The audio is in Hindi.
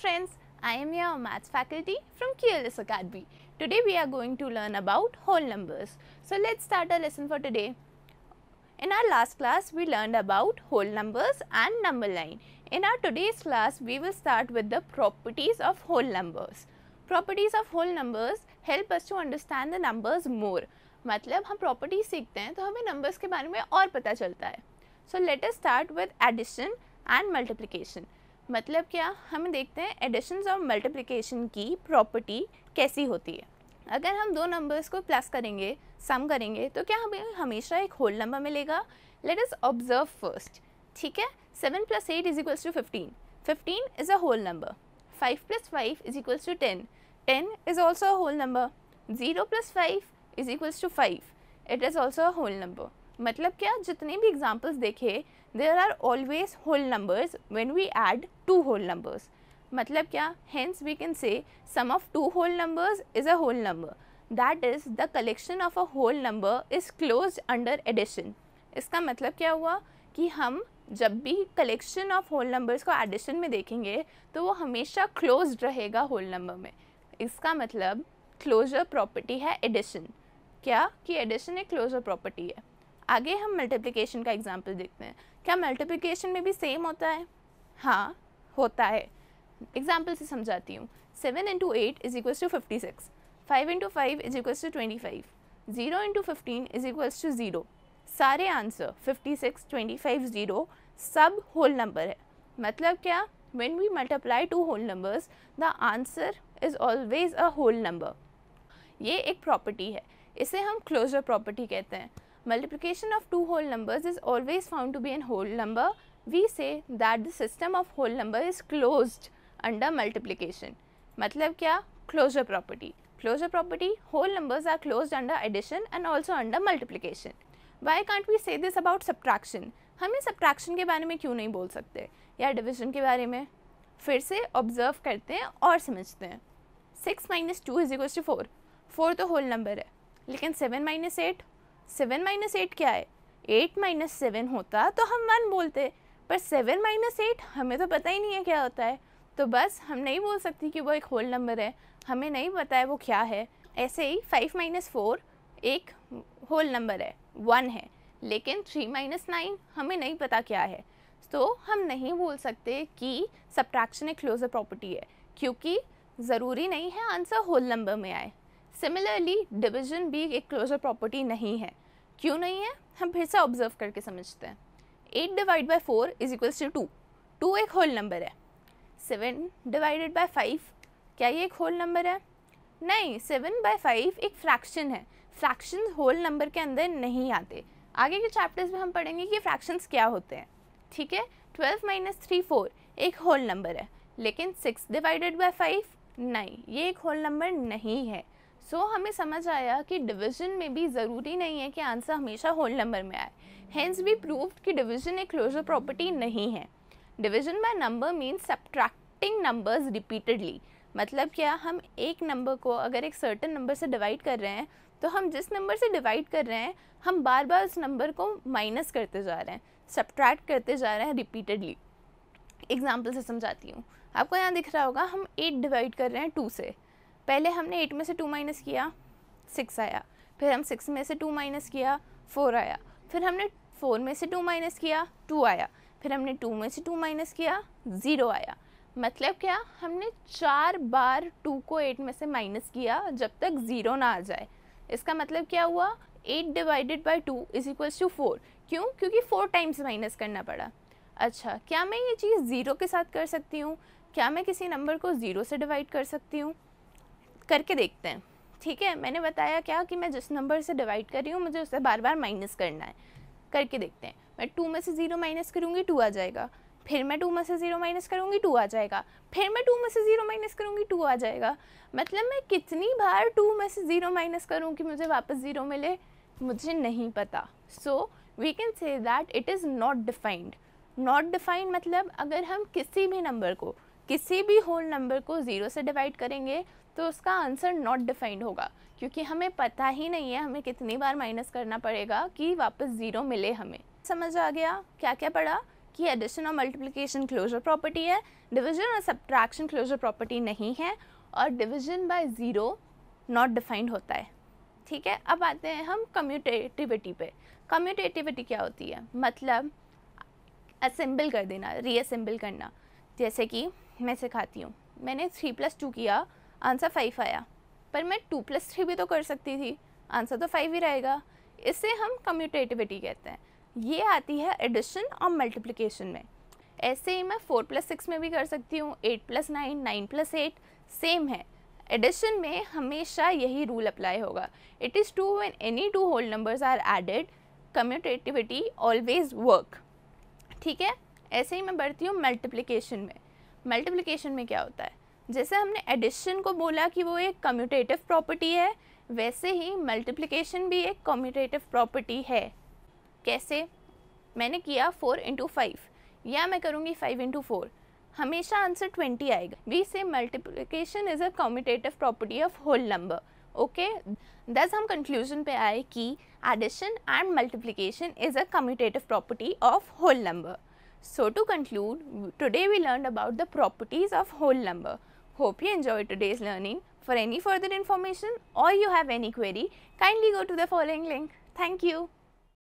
friends, I am your maths faculty from QLS Academy. Today we are going to learn about whole numbers. So let's start our lesson for today. In our last class we learned about whole numbers and number line. In our today's class we will start with the properties of whole numbers. Properties of whole numbers help us to understand the numbers more. matlab hum properties सीखते hain to hame numbers ke bare mein aur pata chalta hai So let us start with addition and multiplication. मतलब क्या हम देखते हैं एडिशन और मल्टीप्लिकेशन की प्रॉपर्टी कैसी होती है अगर हम दो नंबर्स को प्लस करेंगे सम करेंगे तो क्या हमें हमेशा एक होल नंबर मिलेगा लेट इज़ ऑब्जर्व फर्स्ट ठीक है seven plus eight is equals to fifteen fifteen is a whole number five plus five is equals to ten ten is also a whole number zero plus five is equals to five it is also a whole number मतलब क्या जितने भी एग्जाम्पल्स देखे there are always whole numbers when we add two whole numbers मतलब क्या hence we can say sum of two whole numbers is a whole number that is the collection of a whole number is closed under addition इसका मतलब क्या हुआ कि हम जब भी कलेक्शन ऑफ होल नंबर्स को एडिशन में देखेंगे तो वो हमेशा क्लोज रहेगा होल नंबर में इसका मतलब क्लोजर प्रॉपर्टी है एडिशन क्या कि एडिशन एक क्लोजर प्रॉपर्टी है आगे हम मल्टीप्लिकेशन का एग्जाम्पल देखते हैं क्या मल्टीप्लिकेशन में भी सेम होता है हाँ होता है एग्जाम्पल से समझाती हूँ seven into eight is equals to fifty six five into five is equals to twenty five zero into fifteen is equals to zero सारे answer fifty six twenty five zero सब होल नंबर है मतलब क्या when we multiply two whole numbers the answer is always a whole number ये एक प्रॉपर्टी है इसे हम क्लोजर प्रॉपर्टी कहते हैं multiplication of two whole numbers is always found to be an whole number, we say that the system of whole number is closed under multiplication. matlab kya closure property. Closure property whole numbers are closed under addition and also under multiplication. Why can't we say this about subtraction? hum is subtraction ke bare mein kyu nahi bol sakte ya division ke bare mein फिर से ऑब्जर्व करते हैं और समझते हैं six minus two is equal to four four तो होल नंबर है लेकिन seven minus eight seven minus eight क्या है एट माइनस सेवन होता तो हम वन बोलते पर सेवन माइनस एट हमें तो पता ही नहीं है क्या होता है तो बस हम नहीं बोल सकते कि वो एक होल नंबर है हमें नहीं पता है वो क्या है ऐसे ही फाइव माइनस फोर एक होल नंबर है वन है लेकिन थ्री माइनस नाइन हमें नहीं पता क्या है तो हम नहीं बोल सकते कि सब्ट्रैक्शन एक क्लोज़र प्रॉपर्टी है क्योंकि ज़रूरी नहीं है आंसर होल नंबर में आए सिमिलरली डिवीजन भी एक क्लोजर प्रॉपर्टी नहीं है क्यों नहीं है हम फिर से ऑब्जर्व करके समझते हैं eight divide by four is equals to two two एक होल नंबर है सेवन डिवाइडेड बाई फाइव क्या ये एक होल नंबर है नहीं सेवन बाई फाइव एक फ्रैक्शन है फ्रैक्शन होल नंबर के अंदर नहीं आते आगे के चैप्टर्स में हम पढ़ेंगे कि फ्रैक्शंस क्या होते हैं ठीक है ट्वेल्व माइनस थ्री फोर एक होल नंबर है लेकिन सिक्स डिवाइडेड बाई फाइव नहीं ये एक होल नंबर नहीं है सो so, हमें समझ आया कि डिवीजन में भी ज़रूरी नहीं है कि आंसर हमेशा होल नंबर में आए हैंस भी प्रूव कि डिवीजन एक क्लोजर प्रॉपर्टी नहीं है division by number means subtracting numbers repeatedly मतलब क्या हम एक नंबर को अगर एक सर्टन नंबर से डिवाइड कर रहे हैं तो हम जिस नंबर से डिवाइड कर रहे हैं हम बार बार उस नंबर को माइनस करते जा रहे हैं सब्ट्रैक्ट करते जा रहे हैं रिपीटेडली एग्जाम्पल से समझाती हूँ आपको यहाँ दिख रहा होगा हम एट डिवाइड कर रहे हैं टू से पहले हमने एट में से टू माइनस किया सिक्स आया फिर हम सिक्स में से टू माइनस किया फोर आया फिर हमने फोर में से टू माइनस किया टू आया फिर हमने टू में से टू माइनस किया ज़ीरो आया मतलब क्या हमने चार बार टू को एट में से माइनस किया जब तक ज़ीरो ना आ जाए इसका मतलब क्या हुआ eight divided by two is equals to four क्यों क्योंकि फोर टाइम्स माइनस करना पड़ा अच्छा क्या मैं ये चीज़ ज़ीरो के साथ कर सकती हूँ क्या मैं किसी नंबर को ज़ीरो से डिवाइड कर सकती हूँ करके देखते हैं ठीक है मैंने बताया क्या कि मैं जिस नंबर से डिवाइड कर रही हूँ मुझे उसे बार बार माइनस करना है करके देखते हैं मैं टू में से ज़ीरो माइनस करूँगी टू आ जाएगा फिर मैं टू में से ज़ीरो माइनस करूँगी टू आ जाएगा फिर मैं टू में से ज़ीरो माइनस करूँगी टू आ जाएगा मतलब मैं कितनी बार टू में से ज़ीरो माइनस करूँ कि मुझे वापस ज़ीरो मिले मुझे नहीं पता so we can say that it is not defined not defined मतलब अगर हम किसी भी नंबर को किसी भी होल नंबर को ज़ीरो से डिवाइड करेंगे तो उसका आंसर नॉट डिफाइंड होगा क्योंकि हमें पता ही नहीं है हमें कितनी बार माइनस करना पड़ेगा कि वापस ज़ीरो मिले हमें समझ आ गया क्या क्या पढ़ा कि एडिशन और मल्टीप्लिकेशन क्लोजर प्रॉपर्टी है डिवीजन और सब्ट्रैक्शन क्लोजर प्रॉपर्टी नहीं है और division by zero not defined होता है ठीक है अब आते हैं हम कम्यूटेटिविटी पे कम्यूटेटिविटी क्या होती है मतलब असेंबल कर देना रीअसेंबल करना जैसे कि मैं सिखाती हूँ मैंने थ्री प्लस टू किया आंसर फाइव आया पर मैं टू प्लस थ्री भी तो कर सकती थी आंसर तो फाइव ही रहेगा इसे हम कम्यूटेटिविटी कहते हैं ये आती है एडिशन और मल्टीप्लिकेशन में ऐसे ही मैं फोर प्लस सिक्स में भी कर सकती हूँ eight plus nine nine plus eight same है एडिशन में हमेशा यही रूल अप्लाई होगा it is true when any two whole numbers are added commutativity always work ठीक है ऐसे ही मैं बढ़ती हूँ मल्टीप्लिकेशन में मल्टीप्लिकेशन में क्या होता है जैसे हमने एडिशन को बोला कि वो एक कम्यूटेटिव प्रॉपर्टी है वैसे ही मल्टीप्लिकेशन भी एक कम्यूटेटिव प्रॉपर्टी है कैसे मैंने किया फोर इंटू फाइव या मैं करूँगी फाइव इंटू फोर हमेशा आंसर ट्वेंटी आएगा we say multiplication is a commutative property of whole number okay thus हम कंक्लूजन पे आए कि addition and multiplication is a commutative property of whole number So to conclude, today we learned about the properties of whole number. Hope you enjoyed today's learning. For any further information or you have any query, kindly go to the following link. Thank you.